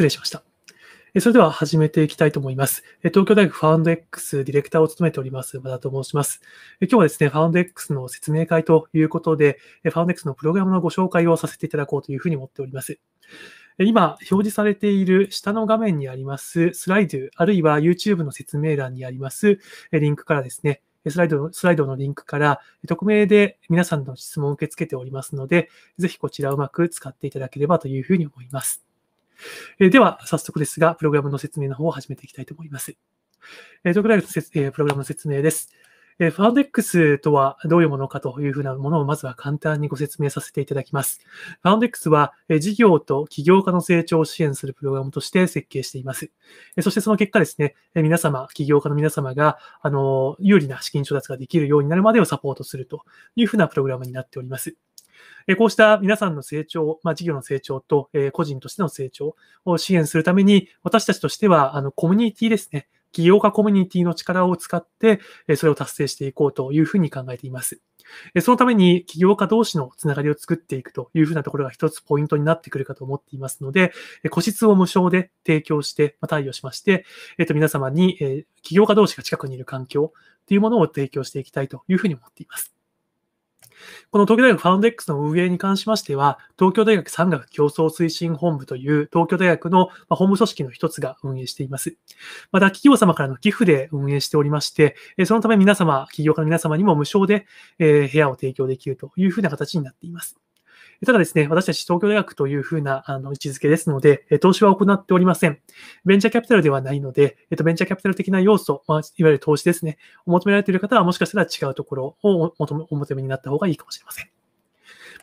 失礼しました。それでは始めていきたいと思います。東京大学ファウンド X ディレクターを務めております、和田と申します。今日はですね、ファウンド X の説明会ということで、ファウンド X のプログラムのご紹介をさせていただこうというふうに思っております。今、表示されている下の画面にありますスライド、あるいは YouTube の説明欄にありますリンクからですね、スライドスライドのリンクから、匿名で皆さんの質問を受け付けておりますので、ぜひこちらをうまく使っていただければというふうに思います。えー、では、早速ですが、プログラムの説明の方を始めていきたいと思います。えー、トークライフのせつ、えー、プログラムの説明です。えー、ファンデックスとはどういうものかというふうなものをまずは簡単にご説明させていただきます。ファンデックスは、え事業と起業家の成長を支援するプログラムとして設計しています。えそしてその結果ですね、え皆様、起業家の皆様が、あの有利な資金調達ができるようになるまでをサポートするというふうなプログラムになっております。えこうした皆さんの成長、まあ、事業の成長と、え個人としての成長を支援するために、私たちとしては、あの、コミュニティですね。起業家コミュニティの力を使って、それを達成していこうというふうに考えています。そのために起業家同士のつながりを作っていくというふうなところが一つポイントになってくるかと思っていますので、個室を無償で提供して、対応しまして、えっと、皆様に起業家同士が近くにいる環境というものを提供していきたいというふうに思っています。この東京大学ファウンド X の運営に関しましては、東京大学産学競争推進本部という東京大学の本部組織の一つが運営しています。また、企業様からの寄付で運営しておりまして、そのため皆様、企業家の皆様にも無償で部屋を提供できるというふうな形になっています。ただですね、私たち東京大学というふうなあの位置づけですので、投資は行っておりません。ベンチャーキャピタルではないので、えっと、ベンチャーキャピタル的な要素、まあ、いわゆる投資ですね、求められている方はもしかしたら違うところをお求めになった方がいいかもしれません。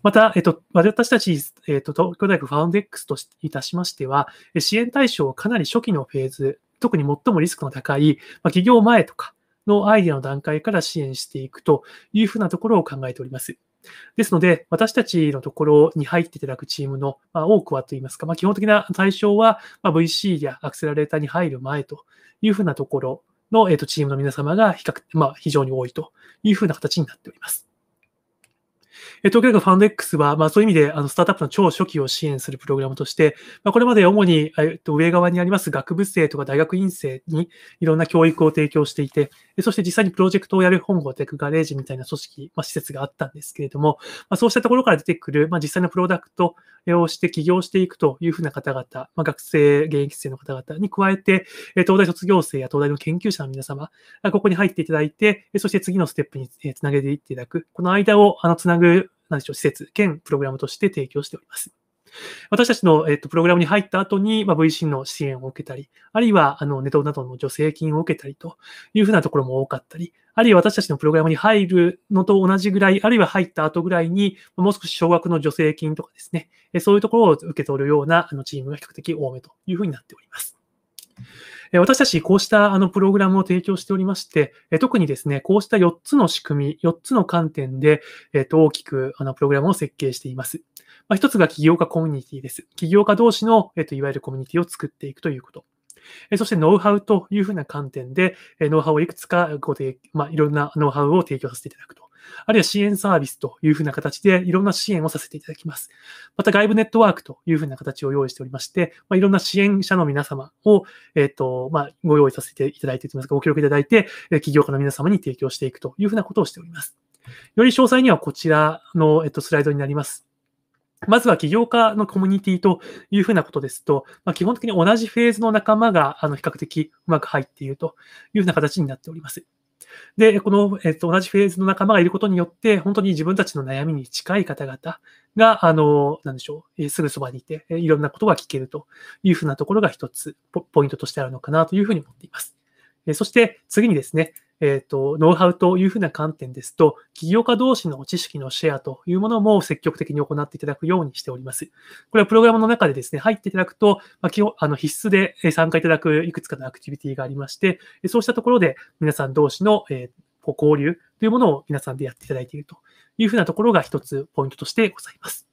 また、えっと、私たち、えっと、東京大学ファウンデックスといたしましては、支援対象をかなり初期のフェーズ、特に最もリスクの高い、まあ、企業前とかのアイデアの段階から支援していくというふうなところを考えております。ですので、私たちのところに入っていただくチームの、ま多くはといいますか、ま基本的な対象は、ま VC やアクセラレーターに入る前というふうなところの、えー、とチームの皆様が比較、ま非常に多いというふうな形になっております。え東京大学ファンド X は、まあ、そういう意味であのスタートアップの超初期を支援するプログラムとして、まあ、これまで主に、えっと、上側にあります学部生とか大学院生にいろんな教育を提供していて、そして実際にプロジェクトをやる本郷テクガレージみたいな組織、まあ、施設があったんですけれども、まあ、そうしたところから出てくる、まあ、実際のプロダクトをして起業していくというふうな方々、まあ、学生、現役生の方々に加えて、え東大卒業生や東大の研究者の皆様、ここに入っていただいて、そして次のステップにつなげていっていただく、この間をあのつなぐ何でしょう、施設兼プログラムとして提供しております。私たちの、えっと、プログラムに入った後に、まあ、VC の支援を受けたり、あるいはあのネトなどの助成金を受けたりというふうなところも多かったり、あるいは私たちのプログラムに入るのと同じぐらい、あるいは入った後ぐらいに、もう少し少額の助成金とかですね、そういうところを受け取るようなあのチームが比較的多めというふうになっております。私たち、こうしたあのプログラムを提供しておりまして、特にですね、こうした4つの仕組み、4つの観点で、えっと、大きくあのプログラムを設計しています。まあ、1つが起業家コミュニティです。起業家同士の、えっと、いわゆるコミュニティを作っていくということ。そしてノウハウというふうな観点で、ノウハウをいくつかご提、まあ、いろんなノウハウを提供させていただくと。あるいは支援サービスというふうな形でいろんな支援をさせていただきます。また外部ネットワークというふうな形を用意しておりまして、まあ、いろんな支援者の皆様を、えっ、ー、と、まあ、ご用意させていただいていますか、ご協力いただいて、起業家の皆様に提供していくというふうなことをしております。より詳細にはこちらの、えっと、スライドになります。まずは起業家のコミュニティというふうなことですと、まあ、基本的に同じフェーズの仲間があの比較的うまく入っているというふうな形になっております。で、この、えっと、同じフェーズの仲間がいることによって、本当に自分たちの悩みに近い方々が、あの、なんでしょう、すぐそばにいて、いろんなことが聞けるというふうなところが一つポイントとしてあるのかなというふうに思っています。そして次にですね、えっ、ー、と、ノウハウというふうな観点ですと、起業家同士の知識のシェアというものも積極的に行っていただくようにしております。これはプログラムの中でですね、入っていただくと、まあ、基本あの必須で参加いただくいくつかのアクティビティがありまして、そうしたところで皆さん同士の、えー、交流というものを皆さんでやっていただいているというふうなところが一つポイントとしてございます。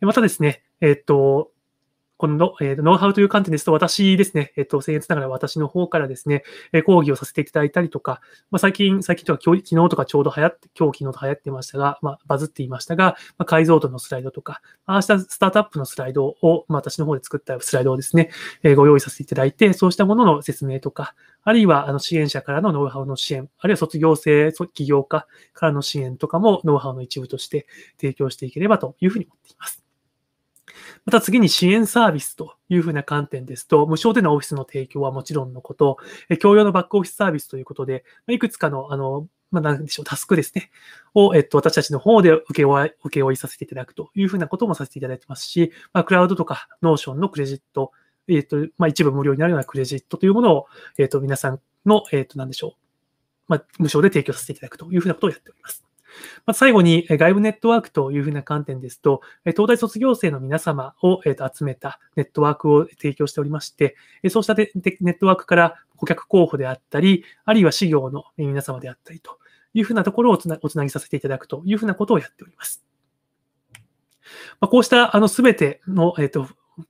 またですね、えっ、ー、と、この、えー、ノウハウという観点ですと、私ですね、えっ、ー、と、僭越ながら私の方からですね、えー、講義をさせていただいたりとか、まあ、最近、最近とか今日、昨日とかちょうど流行って、今日、昨日と流行ってましたが、まあ、バズっていましたが、まあ、解像度のスライドとか、ああしたスタートアップのスライドを、まあ、私の方で作ったスライドをですね、えー、ご用意させていただいて、そうしたものの説明とか、あるいは、あの、支援者からのノウハウの支援、あるいは卒業生、起業家からの支援とかも、ノウハウの一部として提供していければというふうに思っています。また次に支援サービスというふうな観点ですと、無償でのオフィスの提供はもちろんのこと、共用のバックオフィスサービスということで、いくつかの、あの、まあ、なんでしょう、タスクですね、を、えっと、私たちの方で受け負い、受け負いさせていただくというふうなこともさせていただいてますし、まあ、クラウドとか、ノーションのクレジット、えっと、まあ、一部無料になるようなクレジットというものを、えっと、皆さんの、えっと、なんでしょう、まあ、無償で提供させていただくというふうなことをやっております。まあ、最後に外部ネットワークというふうな観点ですと、東大卒業生の皆様を集めたネットワークを提供しておりまして、そうしたネットワークから顧客候補であったり、あるいは事業の皆様であったりというふうなところをつなぎさせていただくというふうなことをやっております。まこうしたあの全ての、えっと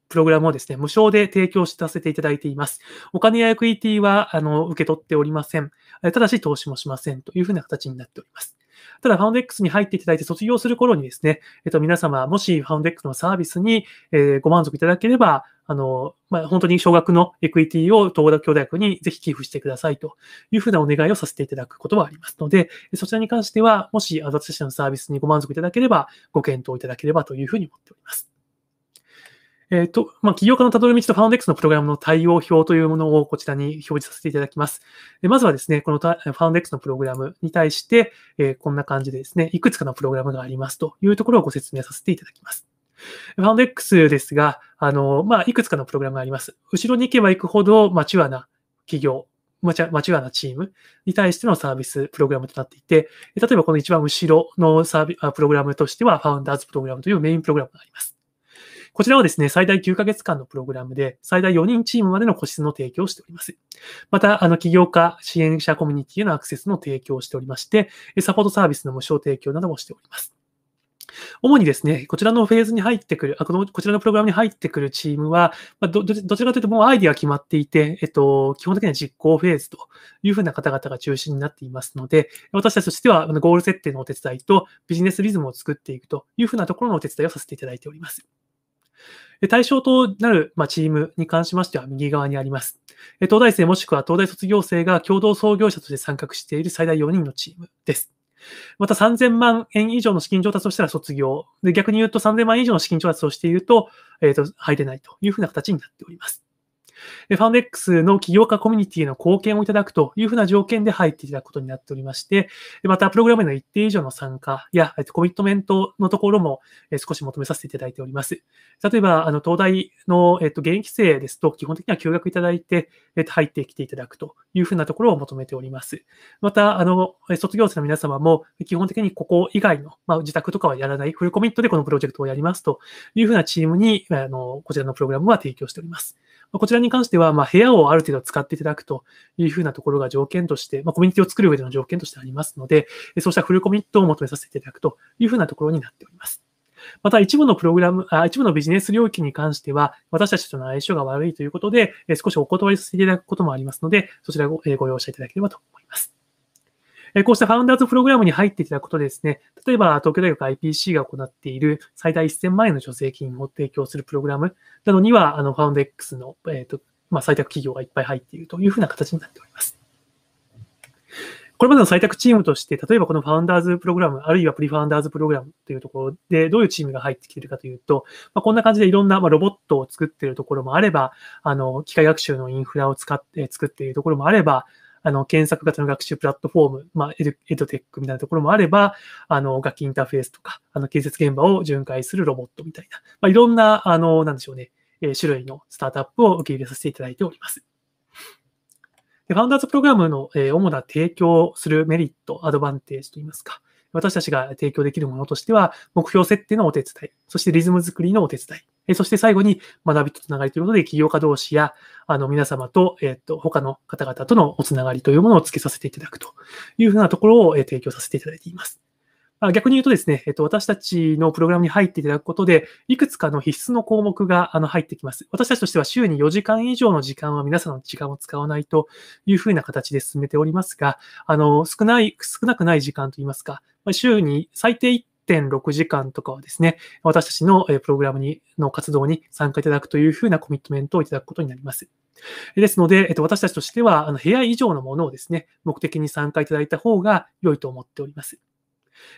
プログラムをですね、無償で提供させていただいています。お金やエクイティは、あの、受け取っておりません。ただし、投資もしませんというふうな形になっております。ただ、ファウンド X に入っていただいて卒業する頃にですね、えっと、皆様、もしファウンド X のサービスに、えご満足いただければ、あの、まあ、本当に少額のエクイティを東京大学にぜひ寄付してくださいというふうなお願いをさせていただくことはありますので、そちらに関しては、もし私たちのサービスにご満足いただければ、ご検討いただければというふうに思っております。えっ、ー、と、まあ、起業家のたどり道とファウンデックスのプログラムの対応表というものをこちらに表示させていただきます。まずはですね、このファウンデックスのプログラムに対して、えー、こんな感じでですね、いくつかのプログラムがありますというところをご説明させていただきます。ファウンデックスですが、あの、まあ、いくつかのプログラムがあります。後ろに行けば行くほど、マチュアな企業、マチュアなチームに対してのサービスプログラムとなっていて、例えばこの一番後ろのサービプログラムとしては、ファウンダーズプログラムというメインプログラムがあります。こちらはですね、最大9ヶ月間のプログラムで、最大4人チームまでの個室の提供をしております。また、あの、起業家、支援者コミュニティへのアクセスの提供をしておりまして、サポートサービスの無償提供などもしております。主にですね、こちらのフェーズに入ってくる、あこのこちらのプログラムに入ってくるチームは、まどどちらかというともうアイディア決まっていて、えっと、基本的には実行フェーズというふうな方々が中心になっていますので、私たちとしてはゴール設定のお手伝いとビジネスリズムを作っていくというふうなところのお手伝いをさせていただいております。対象となる、まチームに関しましては右側にあります。東大生もしくは東大卒業生が共同創業者として参画している最大4人のチームです。また3000万円以上の資金調達をしたら卒業。で逆に言うと3000万円以上の資金調達をしていると、えっ、ー、と、入れないというふうな形になっております。ファンデックスの起業家コミュニティへの貢献をいただくというふうな条件で入っていただくことになっておりまして、また、プログラムへの一定以上の参加やコミットメントのところも少し求めさせていただいております。例えば、あの東大の、えっと、現役生ですと、基本的には休学いただいて、えっと、入ってきていただくというふうなところを求めております。また、あの卒業生の皆様も、基本的にここ以外の、まあ、自宅とかはやらない、フルコミットでこのプロジェクトをやりますというふうなチームに、あのこちらのプログラムは提供しております。こちらに関しては、ま部屋をある程度使っていただくというふうなところが条件として、まコミュニティを作る上での条件としてありますので、そうしたフルコミットを求めさせていただくというふうなところになっております。また一部のプログラム、あ一部のビジネス領域に関しては、私たちとの相性が悪いということで、少しお断りさせていただくこともありますので、そちらをご容赦いただければと思います。こうしたファウンダーズプログラムに入っていただくとですね、例えば東京大学 IPC が行っている最大1000万円の助成金を提供するプログラムなどには、あの、ファウンド X の、えっ、と、まあ、採択企業がいっぱい入っているというふうな形になっております。これまでの採択チームとして、例えばこのファウンダーズプログラム、あるいはプリファウンダーズプログラムというところで、どういうチームが入ってきているかというと、まあ、こんな感じでいろんな、まロボットを作っているところもあれば、あの、機械学習のインフラを使って、作っているところもあれば、あの、検索型の学習プラットフォーム、まあエド、エドテックみたいなところもあれば、あの、楽器インターフェースとか、あの、建設現場を巡回するロボットみたいな、まあ、いろんな、あの、なんでしょうね、え種類のスタートアップを受け入れさせていただいております。でファウンダーズプログラムの、え主な提供するメリット、アドバンテージといいますか、私たちが提供できるものとしては、目標設定のお手伝い、そしてリズム作りのお手伝い、そして最後に学びとつながりということで、起業家同士や、あの、皆様と、えっ、と、他の方々とのおつながりというものをつけさせていただくというふうなところを提供させていただいています。まあ、逆に言うとですね、えっと、私たちのプログラムに入っていただくことで、いくつかの必須の項目があの入ってきます。私たちとしては週に4時間以上の時間は皆さんの時間を使わないというふうな形で進めておりますが、あの、少ない、少なくない時間といいますか、週に最低1.6時間とかはですね、私たちのプログラムにの活動に参加いただくというふうなコミットメントをいただくことになります。ですので、えっと、私たちとしては、あの部屋以上のものをですね、目的に参加いただいた方が良いと思っております。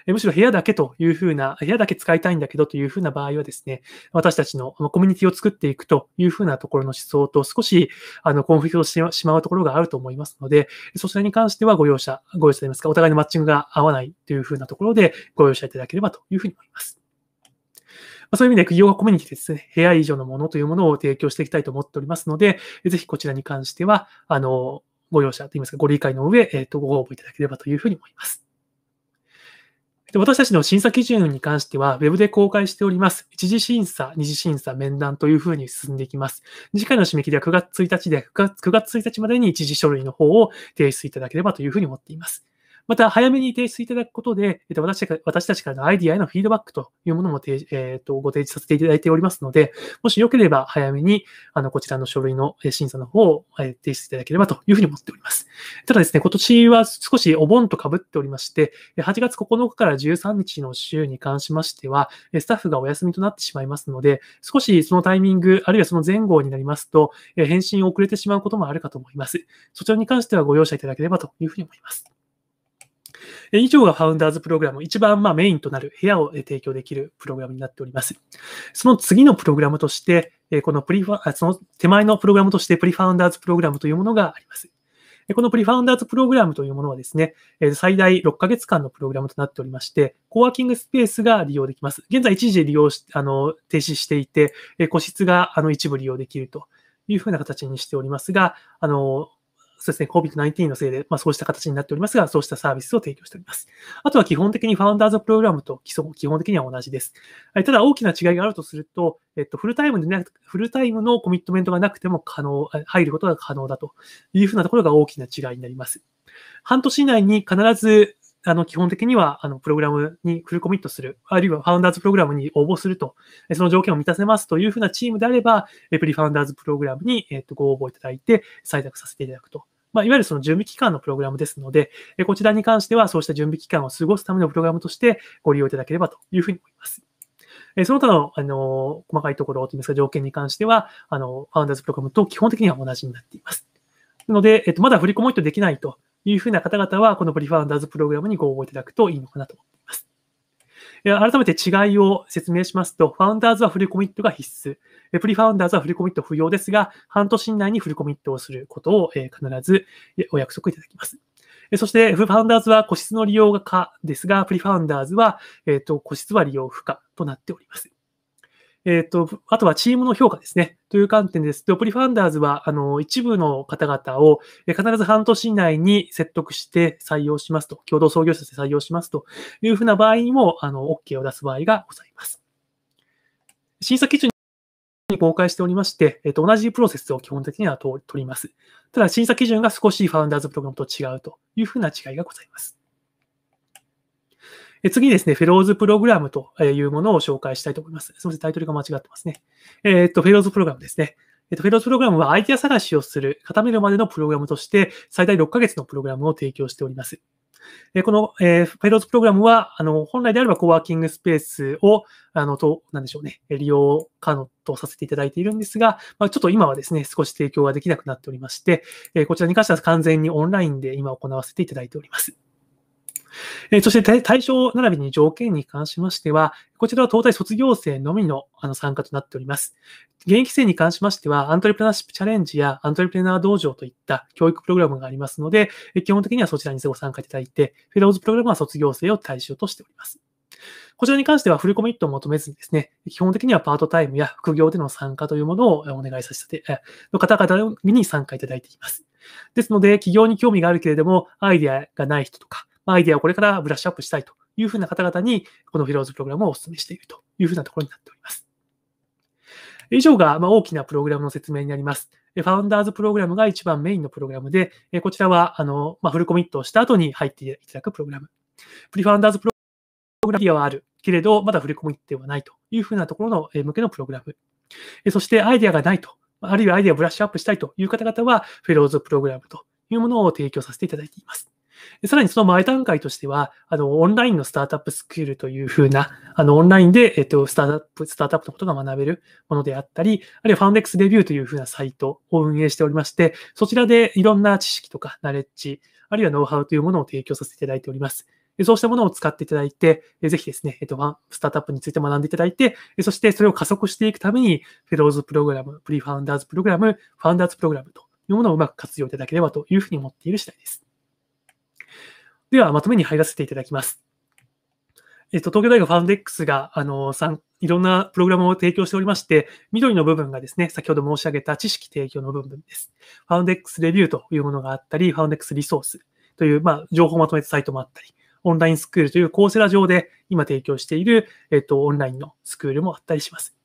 むしろ部屋だけというふうな、部屋だけ使いたいんだけどというふうな場合はですね、私たちのコミュニティを作っていくというふうなところの思想と少しあのコンフィクトしてしまうところがあると思いますので、そちらに関してはご容赦、ご容赦といいますか、お互いのマッチングが合わないというふうなところでご容赦いただければというふうに思います。まそういう意味で企業がコミュニティですね、部屋以上のものというものを提供していきたいと思っておりますので、ぜひこちらに関しては、あの、ご容赦といいますか、ご理解の上、えっ、ー、と、ご応募いただければというふうに思います。私たちの審査基準に関しては、Web で公開しております。一次審査、二次審査、面談というふうに進んでいきます。次回の締め切りは9月1日で、9月 ,9 月1日までに一次書類の方を提出いただければというふうに思っています。また、早めに提出いただくことで、えっと、私私たちからのアイディアへのフィードバックというものも、えと、ご提示させていただいておりますので、もしよければ早めにあのこちらの書類の審査の方を提出いただければというふうに思っております。ただですね、今年は少しお盆と被っておりまして、8月9日から13日の週に関しましては、スタッフがお休みとなってしまいますので、少しそのタイミング、あるいはその前後になりますと、返信を遅れてしまうこともあるかと思います。そちらに関してはご容赦いただければというふうに思います。以上がファウンダーズプログラム、一番まメインとなる部屋を提供できるプログラムになっております。その次のプログラムとして、このプリファ、その手前のプログラムとしてプリファウンダーズプログラムというものがあります。このプリファウンダーズプログラムというものはですね、最大6ヶ月間のプログラムとなっておりまして、コワーキングスペースが利用できます。現在一時利用し、あの、停止していて、個室があの一部利用できるというふうな形にしておりますが、あの、そうですね、COVID-19 のせいで、まあ、そうした形になっておりますが、そうしたサービスを提供しております。あとは基本的にファウンダーズプログラムと基礎も基本的には同じです。ただ大きな違いがあるとすると、えっと、フルタイムでなく、フルタイムのコミットメントがなくても可能、入ることが可能だというふうなところが大きな違いになります。半年以内に必ずあの、基本的には、あの、プログラムにフルコミットする、あるいはファウンダーズプログラムに応募すると、その条件を満たせますというふうなチームであれば、レプリファウンダーズプログラムに、えっと、ご応募いただいて、採択させていただくと。まあ、いわゆるその準備期間のプログラムですので、こちらに関しては、そうした準備期間を過ごすためのプログラムとしてご利用いただければというふうに思います。その他の、あの、細かいところといいますか、条件に関しては、あの、ファウンダーズプログラムと基本的には同じになっています。なので、えっと、まだ振り込うとできないというふうな方々は、このプリファウンダーズプログラムにご応募いただくといいのかなと思っています。改めて違いを説明しますと、ファウンダーズはフルコミットが必須。プリファウンダーズはフルコミット不要ですが、半年以内にフルコミットをすることを必ずお約束いただきます。そして、ファウンダーズは個室の利用が可ですが、プリファウンダーズは、えっ、と、個室は利用不可となっております。えっ、ー、と、あとはチームの評価ですね。という観点ですと、プリファンダーズは、あの、一部の方々を、え必ず半年以内に説得して採用しますと、共同創業者として採用しますというふうな場合にも、あの、OK を出す場合がございます。審査基準に公開しておりまして、えっ、ー、と、同じプロセスを基本的には取ります。ただ、審査基準が少しファウンダーズプログラムと違うというふうな違いがございます。で次ですね、フェローズプログラムというものを紹介したいと思います。すみません、タイトルが間違ってますね。えー、っと、フェローズプログラムですね。えっと、フェローズプログラムはアディア探しをする、固めるまでのプログラムとして、最大6ヶ月のプログラムを提供しております。えこの、えー、フェローズプログラムは、あの、本来であればコワーキングスペースを、あの、と、なんでしょうね、利用可能とさせていただいているんですが、まあ、ちょっと今はですね、少し提供ができなくなっておりまして、えこちらに関しては完全にオンラインで今行わせていただいております。えそして、対象並びに条件に関しましては、こちらは東大卒業生のみのあの参加となっております。現役生に関しましては、アントレプレナーシップチャレンジやアントレプレナー道場といった教育プログラムがありますので、基本的にはそちらにご参加いただいて、フェローズプログラムは卒業生を対象としております。こちらに関してはフルコミットを求めずにですね、基本的にはパートタイムや副業での参加というものをお願いさせて、の方々に参加いただいています。ですので、企業に興味があるけれども、アイデアがない人とか、アイデアをこれからブラッシュアップしたいというふうな方々に、このフィローズプログラムをお勧めしているというふうなところになっております。以上が大きなプログラムの説明になります。ファウンダーズプログラムが一番メインのプログラムで、こちらはあの、まあ、フルコミットをした後に入っていただくプログラム。プリファウンダーズプログラムはあるけれど、まだフルコミットではないというふうなところの向けのプログラム。そしてアイデアがないと、あるいはアイデアをブラッシュアップしたいという方々は、フェローズプログラムというものを提供させていただいています。でさらにその前段階としては、あの、オンラインのスタートアップスクールというふうな、あの、オンラインで、えっと、スタートアップ、スタートアップのことが学べるものであったり、あるいはファンデックスレビューというふうなサイトを運営しておりまして、そちらでいろんな知識とかナレッジ、あるいはノウハウというものを提供させていただいております。そうしたものを使っていただいて、ぜひですね、えっと、スタートアップについて学んでいただいて、そしてそれを加速していくために、フェローズプログラム、プリファウンダーズプログラム、ファウンダーズプログラムというものをうまく活用いただければというふうに思っている次第です。では、まとめに入らせていただきます。えっと、東京大学ファウンデックスが、あの、いろんなプログラムを提供しておりまして、緑の部分がですね、先ほど申し上げた知識提供の部分です。ファウンデックスレビューというものがあったり、ファウンデックスリソースという、まあ、情報をまとめたサイトもあったり、オンラインスクールというコーセラ上で今提供している、えっと、オンラインのスクールもあったりします。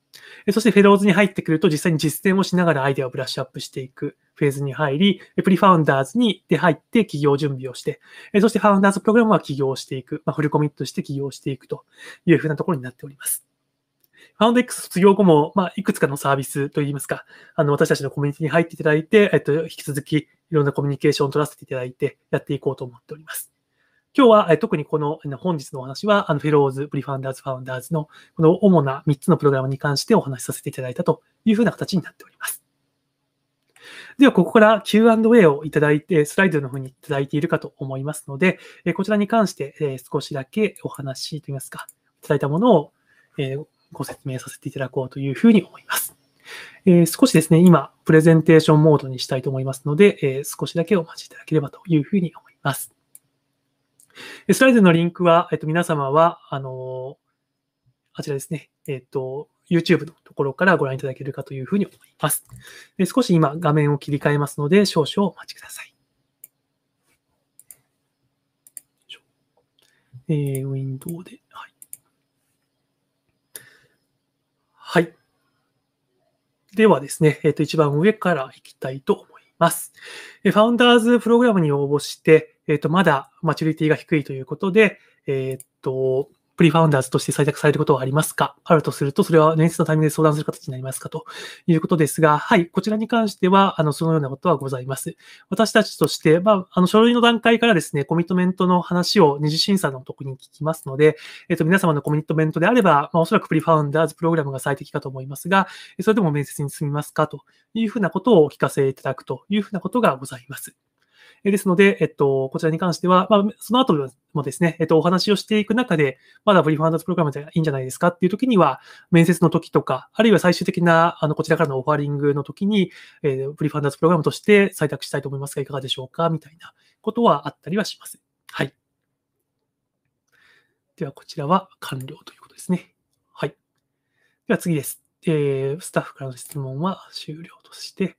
そしてフェローズに入ってくると実際に実践をしながらアイデアをブラッシュアップしていくフェーズに入り、プリファウンダーズにで入って起業準備をして、そしてファウンダーズプログラムは起業していく、まフルコミットして起業していくというふうなところになっております。ファウンド X 卒業後も、まあ、いくつかのサービスといいますか、あの、私たちのコミュニティに入っていただいて、えっと、引き続きいろんなコミュニケーションを取らせていただいてやっていこうと思っております。今日は特にこの本日のお話は、あのフェローズ、プリファウンダーズ、ファウンダーズのこの主な3つのプログラムに関してお話しさせていただいたというふうな形になっております。では、ここから Q&A をいただいて、スライドの方にいただいているかと思いますので、こちらに関して少しだけお話といいますか、いただいたものをご説明させていただこうというふうに思います。え少しですね、今、プレゼンテーションモードにしたいと思いますので、え少しだけお待ちいただければというふうに思います。スライドのリンクは、えっと、皆様は、あの、あちらですね、えっと、YouTube のところからご覧いただけるかというふうに思います。で少し今、画面を切り替えますので、少々お待ちください。えー、ウィンドウで、はい。はい。ではですね、えっ、と、一番上からいきたいと思います。ます。ファウンダーズプログラムに応募して、えっ、ー、と、まだマチュリティが低いということで、えっ、ー、と、プリファウンダーズとして採択されることはありますかあるとすると、それは年末のタイミングで相談する形になりますかということですが、はい、こちらに関しては、あの、そのようなことはございます。私たちとして、まあ、あの、書類の段階からですね、コミットメントの話を二次審査のとこに聞きますので、えっ、ー、と、皆様のコミットメントであれば、まあ、おそらくプリファウンダーズプログラムが最適かと思いますが、それでも面接に進みますかというふうなことをお聞かせいただくというふうなことがございます。ですので、えっと、こちらに関しては、まあ、その後もですね、えっと、お話をしていく中で、まだブリーフアンダースプログラムでいいんじゃないですかっていう時には、面接の時とか、あるいは最終的な、あの、こちらからのオファリングの時に、えー、ブリーフアンダースプログラムとして採択したいと思いますが、いかがでしょうかみたいなことはあったりはします。はい。では、こちらは完了ということですね。はい。では次です。えー、スタッフからの質問は終了として、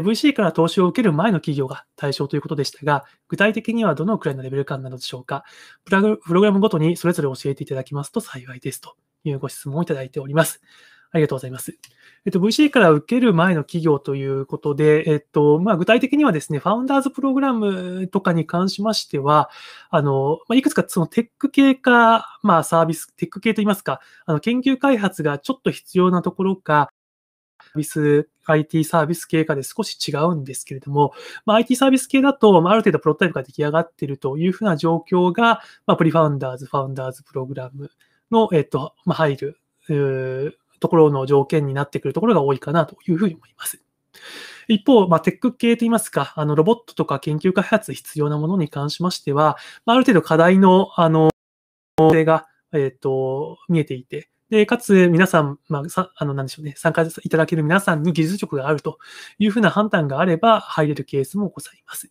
VC から投資を受ける前の企業が対象ということでしたが、具体的にはどのくらいのレベル感なのでしょうかプログラムごとにそれぞれ教えていただきますと幸いですというご質問をいただいております。ありがとうございます。えっと、VC から受ける前の企業ということで、えっと、まあ、具体的にはですね、ファウンダーズプログラムとかに関しましては、あの、まあ、いくつかそのテック系か、まあ、サービス、テック系といいますか、あの、研究開発がちょっと必要なところか、ビス、IT サービス系かで少し違うんですけれども、まあ、IT サービス系だと、まあ、ある程度プロトタイプが出来上がっているというふうな状況が、まあ、プリファウンダーズ、ファウンダーズプログラムの、えっと、まあ、入る、ところの条件になってくるところが多いかなというふうに思います。一方、まあ、テック系といいますか、あの、ロボットとか研究開発必要なものに関しましては、まあ、ある程度課題の、あの、が、えっ、ー、と、見えていて、で、かつ皆さん、まあ、さあの、なんでしょうね、参加いただける皆さんに技術力があるというふうな判断があれば、入れるケースもございます。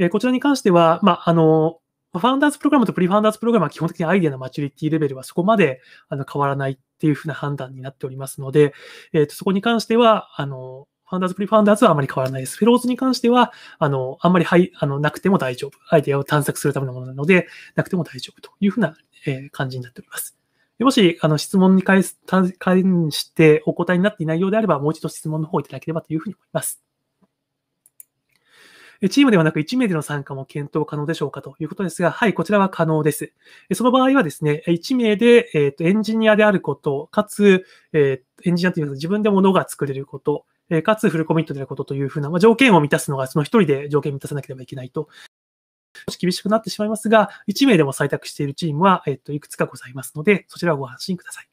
えこちらに関しては、まあ、あの、ファウンダーズプログラムとプリファウンダーズプログラムは基本的にアイデアのマチュリティレベルはそこまであの変わらないっていうふうな判断になっておりますので、えー、とそこに関しては、あの、ファンダーズ、プリファンダーズはあまり変わらないです。フェローズに関しては、あの、あんまり、はい、あの、なくても大丈夫。アイデアを探索するためのものなので、なくても大丈夫というふうな、えー、感じになっております。もし、あの、質問に関してお答えになっていないようであれば、もう一度質問の方をいただければというふうに思います。チームではなく1名での参加も検討可能でしょうかということですが、はい、こちらは可能です。その場合はですね、1名で、えーと、エンジニアであること、かつ、えー、エンジニアというのは自分で物が作れること、かつフルコミットであることというふうな、まあ、条件を満たすのが、その1人で条件を満たさなければいけないと厳しくなってしまいますが、1名でも採択しているチームは、えっと、いくつかございますので、そちらをご安心ください。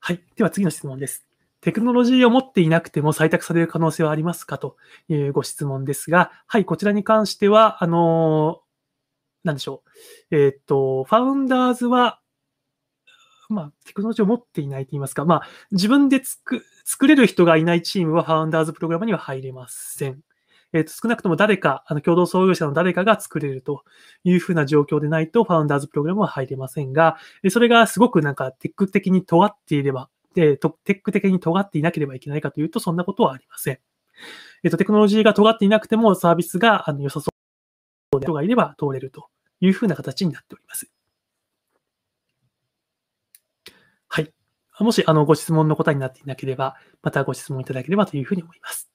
はい。では次の質問です。テクノロジーを持っていなくても採択される可能性はありますかというご質問ですが、はい、こちらに関しては、あのー、なんでしょう。えっ、と、ファウンダーズは、まあ、テクノロジーを持っていないと言いますか、まあ、自分で作れる人がいないチームはファウンダーズプログラムには入れません。えっ、ー、と、少なくとも誰か、あの、共同創業者の誰かが作れるというふうな状況でないと、ファウンダーズプログラムは入れませんが、それがすごくなんか、テック的に尖っていれば、えー、テック的に尖っていなければいけないかというと、そんなことはありません。えっ、ー、と、テクノロジーが尖っていなくても、サービスがあの良さそうな人がいれば通れるというふうな形になっております。はい。もし、あの、ご質問の答えになっていなければ、またご質問いただければというふうに思います。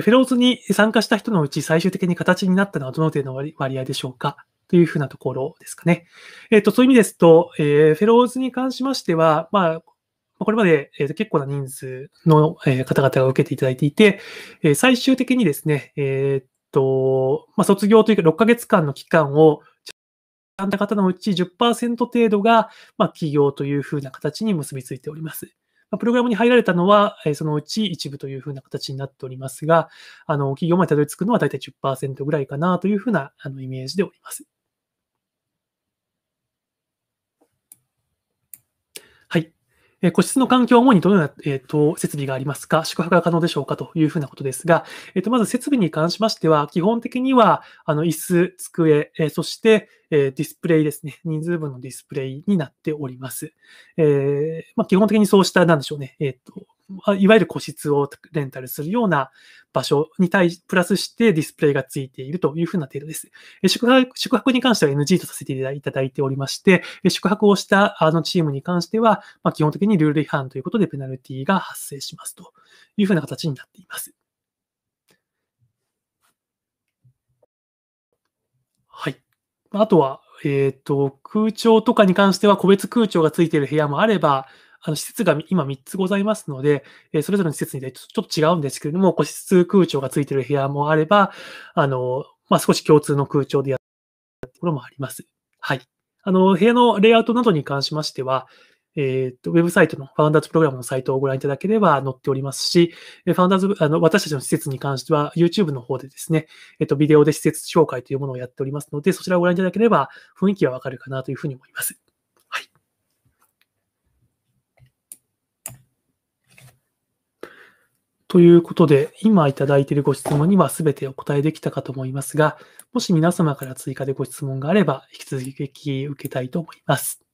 フェローズに参加した人のうち最終的に形になったのはどの程度の割合でしょうかというふうなところですかね。えっ、ー、と、そういう意味ですと、えー、フェローズに関しましては、まあ、これまで、えー、結構な人数の、え方々が受けていただいていて、え最終的にですね、えっと、まあ、卒業というか6ヶ月間の期間をんた方のうち10%程度が、まあ、起業というふうな形に結びついております。プログラムに入られたのは、そのうち一部というふうな形になっておりますが、あの、企業までたどり着くのは大体10%ぐらいかなというふうなあのイメージでおります。え個室の環境は主にどのような、えーと、設備がありますか宿泊が可能でしょうかというふうなことですが、えーと、まず設備に関しましては、基本的には、あの、椅子、机、えー、そして、えー、ディスプレイですね。人数分のディスプレイになっております。えー、まあ、基本的にそうした、なんでしょうね。えっ、と、いわゆる個室をレンタルするような場所に対し、プラスしてディスプレイがついているというふうな程度です。宿泊宿泊に関しては NG とさせていただいておりまして、宿泊をしたあのチームに関しては、まあ、基本的にルール違反ということでペナルティが発生しますというふうな形になっています。はい。あとは、えっ、ー、と、空調とかに関しては個別空調がついている部屋もあれば、あの施設が今3つございますので、えそれぞれの施設にでちょっと違うんですけれども、個室空調がついてる部屋もあれば、あの、まあ、少し共通の空調でやるところもあります。はい。あの、部屋のレイアウトなどに関しましては、えっ、ー、と、ウェブサイトのファウンダーズプログラムのサイトをご覧いただければ載っておりますし、ファウンダーズ、あの、私たちの施設に関しては YouTube の方でですね、えっ、と、ビデオで施設紹介というものをやっておりますので、そちらをご覧いただければ雰囲気はわかるかなというふうに思います。ということで、今いただいているご質問には全てお答えできたかと思いますが、もし皆様から追加でご質問があれば、引き続き受けたいと思います。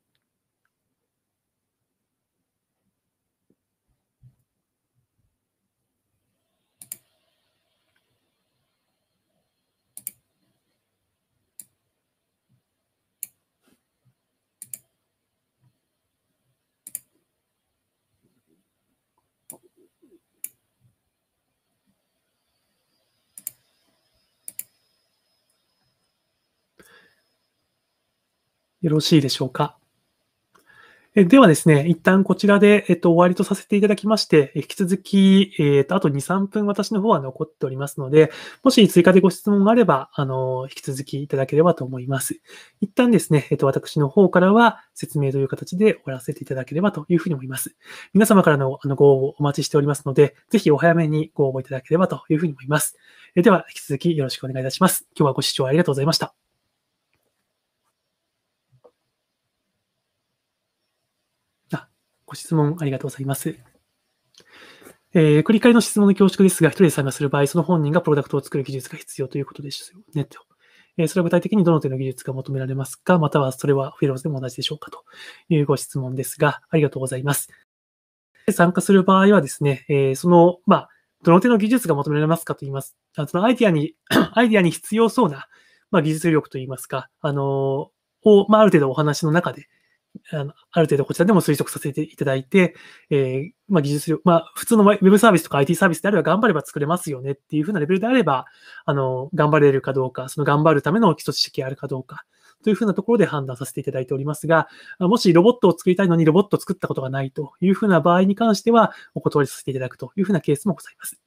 よろしいでしょうか。えではですね、一旦こちらで、えっと、終わりとさせていただきまして、引き続き、えっと、あと2、3分私の方は残っておりますので、もし追加でご質問があれば、あの、引き続きいただければと思います。一旦ですね、えっと、私の方からは説明という形で終わらせていただければというふうに思います。皆様からのあのご応募お待ちしておりますので、ぜひお早めにご応募いただければというふうに思います。えでは、引き続きよろしくお願いいたします。今日はご視聴ありがとうございました。ご質問ありがとうございます。えー、繰り返りの質問の恐縮ですが、一人で参加する場合、その本人がプロダクトを作る技術が必要ということですよね、と。えー、それは具体的にどの程度の技術が求められますか、またはそれはフィローズでも同じでしょうかというご質問ですが、ありがとうございます。参加する場合はですね、えー、その、まあ、どの程度の技術が求められますかと言います。あそのアイディアに、アイディアに必要そうな、まあ、技術力といいますか、あのを、まあ、ある程度お話の中であのある程度こちらでも推測させていただいて、えー、まあ、技術力、まあ、普通のウェブサービスとか IT サービスであれば頑張れば作れますよねっていうふうなレベルであれば、あの、頑張れるかどうか、その頑張るための基礎知識があるかどうか、というふうなところで判断させていただいておりますが、もしロボットを作りたいのにロボットを作ったことがないというふうな場合に関しては、お断りさせていただくというふうなケースもございます。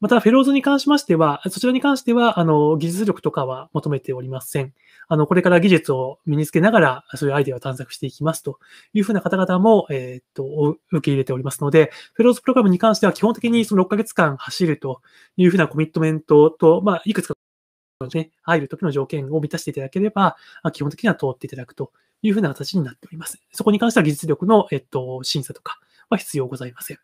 また、フェローズに関しましては、そちらに関しては、あの、技術力とかは求めておりません。あの、これから技術を身につけながら、そういうアイデアを探索していきますというふうな方々も、えっ、と、受け入れておりますので、フェローズプログラムに関しては基本的にその6ヶ月間走るというふうなコミットメントと、まあ、いくつかね、入る時の条件を満たしていただければ、基本的には通っていただくというふうな形になっております。そこに関しては技術力の、えっと、審査とかは必要ございません。